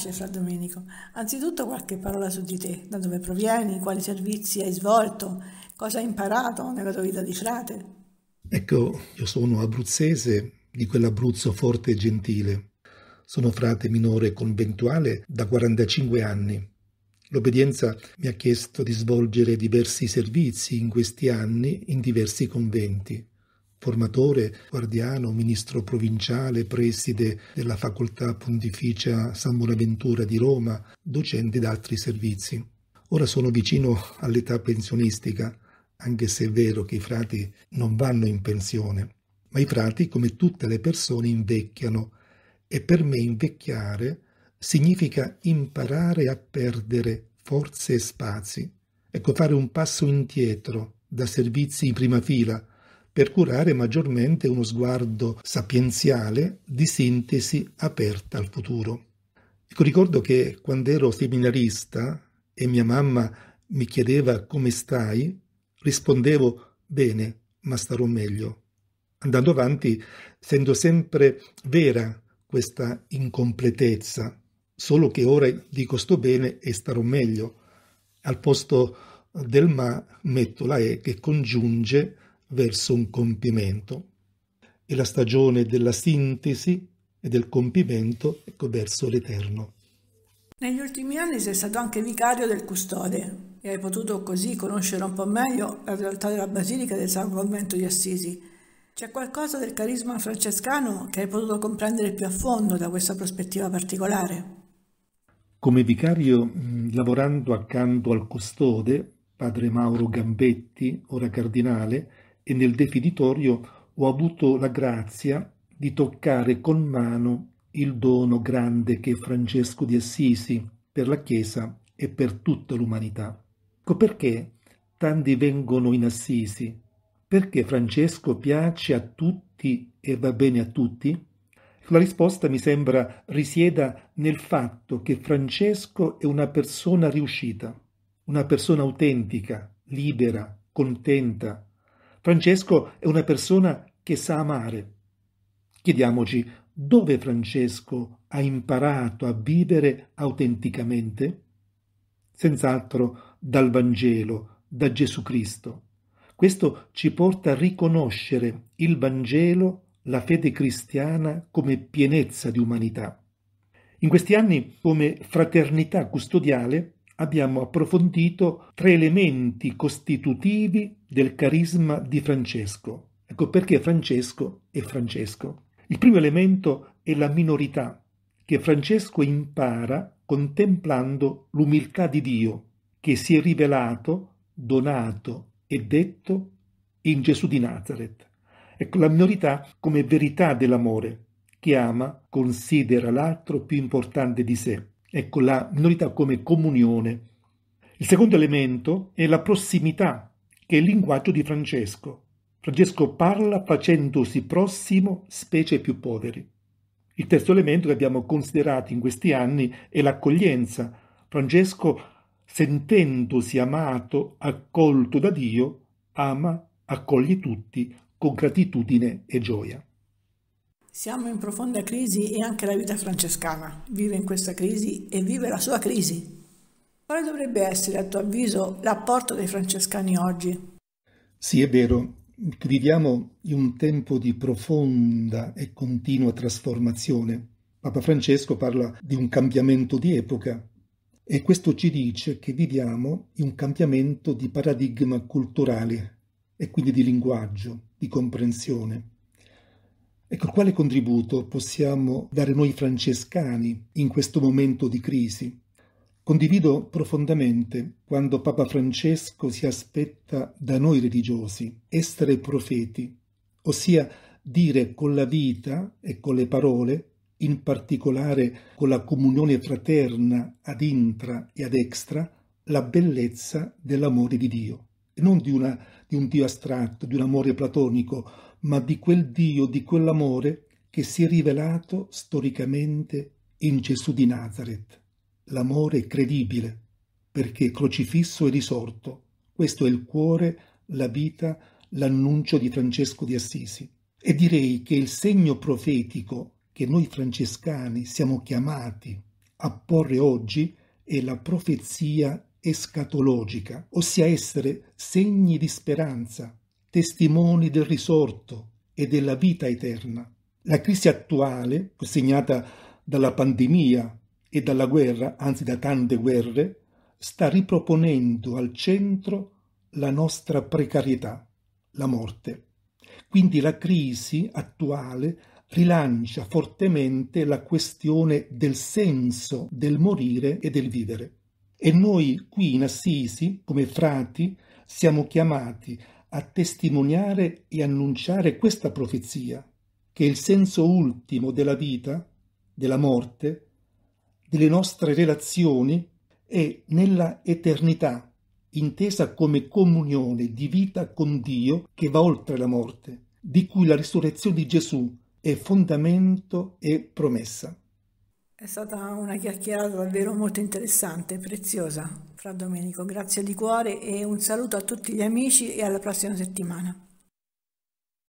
piace, Fra Domenico. Anzitutto qualche parola su di te, da dove provieni, quali servizi hai svolto, cosa hai imparato nella tua vita di frate. Ecco, io sono abruzzese, di quell'Abruzzo forte e gentile. Sono frate minore conventuale da 45 anni. L'obbedienza mi ha chiesto di svolgere diversi servizi in questi anni in diversi conventi formatore, guardiano, ministro provinciale, preside della Facoltà Pontificia San Bonaventura di Roma, docente d'altri servizi. Ora sono vicino all'età pensionistica, anche se è vero che i frati non vanno in pensione, ma i frati, come tutte le persone, invecchiano e per me invecchiare significa imparare a perdere forze e spazi, ecco fare un passo indietro da servizi in prima fila per curare maggiormente uno sguardo sapienziale di sintesi aperta al futuro. Ecco, ricordo che quando ero seminarista e mia mamma mi chiedeva come stai, rispondevo bene, ma starò meglio. Andando avanti, sento sempre vera questa incompletezza, solo che ora dico sto bene e starò meglio. Al posto del ma metto la e che congiunge verso un compimento e la stagione della sintesi e del compimento ecco, verso l'Eterno. Negli ultimi anni sei stato anche vicario del custode e hai potuto così conoscere un po' meglio la realtà della Basilica del San Convento di Assisi. C'è qualcosa del carisma francescano che hai potuto comprendere più a fondo da questa prospettiva particolare? Come vicario, mm, lavorando accanto al custode, padre Mauro Gambetti, ora cardinale, e nel definitorio ho avuto la grazia di toccare con mano il dono grande che Francesco di Assisi per la Chiesa e per tutta l'umanità. Ecco perché tanti vengono in Assisi, perché Francesco piace a tutti e va bene a tutti? La risposta mi sembra risieda nel fatto che Francesco è una persona riuscita, una persona autentica, libera, contenta, Francesco è una persona che sa amare. Chiediamoci dove Francesco ha imparato a vivere autenticamente? Senz'altro dal Vangelo, da Gesù Cristo. Questo ci porta a riconoscere il Vangelo, la fede cristiana, come pienezza di umanità. In questi anni, come fraternità custodiale, abbiamo approfondito tre elementi costitutivi del carisma di Francesco. Ecco perché Francesco è Francesco. Il primo elemento è la minorità che Francesco impara contemplando l'umiltà di Dio che si è rivelato, donato e detto in Gesù di Nazareth. Ecco la minorità come verità dell'amore, che ama, considera l'altro più importante di sé ecco la minorità come comunione. Il secondo elemento è la prossimità, che è il linguaggio di Francesco. Francesco parla facendosi prossimo specie ai più poveri. Il terzo elemento che abbiamo considerato in questi anni è l'accoglienza. Francesco, sentendosi amato, accolto da Dio, ama, accoglie tutti con gratitudine e gioia. Siamo in profonda crisi e anche la vita francescana vive in questa crisi e vive la sua crisi. Quale dovrebbe essere, a tuo avviso, l'apporto dei francescani oggi? Sì, è vero, viviamo in un tempo di profonda e continua trasformazione. Papa Francesco parla di un cambiamento di epoca e questo ci dice che viviamo in un cambiamento di paradigma culturale e quindi di linguaggio, di comprensione. Ecco, quale contributo possiamo dare noi francescani in questo momento di crisi? Condivido profondamente quando Papa Francesco si aspetta da noi religiosi essere profeti, ossia dire con la vita e con le parole, in particolare con la comunione fraterna ad intra e ad extra, la bellezza dell'amore di Dio, e non di, una, di un Dio astratto, di un amore platonico ma di quel Dio, di quell'amore che si è rivelato storicamente in Gesù di Nazareth. L'amore è credibile, perché crocifisso e risorto. Questo è il cuore, la vita, l'annuncio di Francesco di Assisi. E direi che il segno profetico che noi francescani siamo chiamati a porre oggi è la profezia escatologica, ossia essere segni di speranza, testimoni del risorto e della vita eterna. La crisi attuale, segnata dalla pandemia e dalla guerra, anzi da tante guerre, sta riproponendo al centro la nostra precarietà, la morte. Quindi la crisi attuale rilancia fortemente la questione del senso del morire e del vivere. E noi qui in Assisi, come frati, siamo chiamati a testimoniare e annunciare questa profezia, che è il senso ultimo della vita, della morte, delle nostre relazioni e nella eternità, intesa come comunione di vita con Dio che va oltre la morte, di cui la risurrezione di Gesù è fondamento e promessa. È stata una chiacchierata davvero molto interessante, preziosa, fra Domenico. Grazie di cuore e un saluto a tutti gli amici e alla prossima settimana.